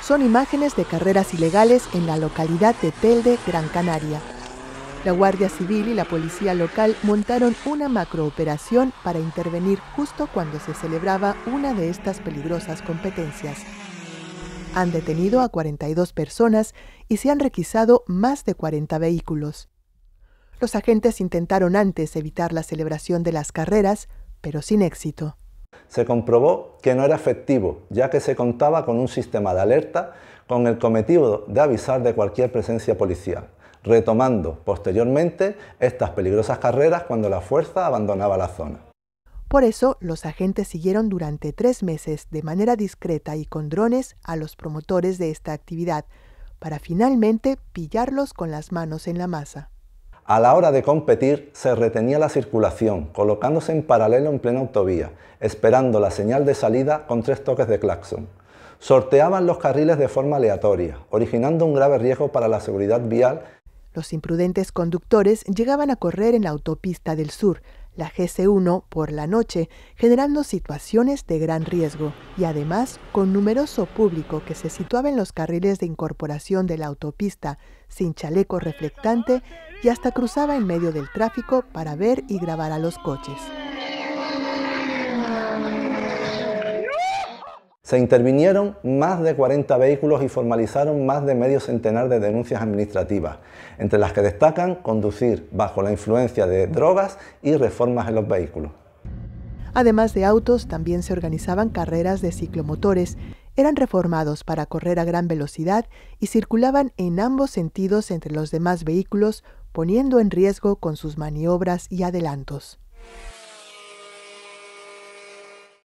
Son imágenes de carreras ilegales en la localidad de Telde, Gran Canaria. La Guardia Civil y la policía local montaron una macrooperación para intervenir justo cuando se celebraba una de estas peligrosas competencias. Han detenido a 42 personas y se han requisado más de 40 vehículos. Los agentes intentaron antes evitar la celebración de las carreras, pero sin éxito. Se comprobó que no era efectivo, ya que se contaba con un sistema de alerta con el cometido de avisar de cualquier presencia policial, retomando posteriormente estas peligrosas carreras cuando la fuerza abandonaba la zona. Por eso, los agentes siguieron durante tres meses de manera discreta y con drones a los promotores de esta actividad, para finalmente pillarlos con las manos en la masa. A la hora de competir se retenía la circulación, colocándose en paralelo en plena autovía, esperando la señal de salida con tres toques de claxon. Sorteaban los carriles de forma aleatoria, originando un grave riesgo para la seguridad vial. Los imprudentes conductores llegaban a correr en la autopista del sur, la GC1 por la noche, generando situaciones de gran riesgo y además con numeroso público que se situaba en los carriles de incorporación de la autopista sin chaleco reflectante y hasta cruzaba en medio del tráfico para ver y grabar a los coches. Se intervinieron más de 40 vehículos y formalizaron más de medio centenar de denuncias administrativas, entre las que destacan conducir bajo la influencia de drogas y reformas en los vehículos. Además de autos, también se organizaban carreras de ciclomotores. Eran reformados para correr a gran velocidad y circulaban en ambos sentidos entre los demás vehículos, poniendo en riesgo con sus maniobras y adelantos.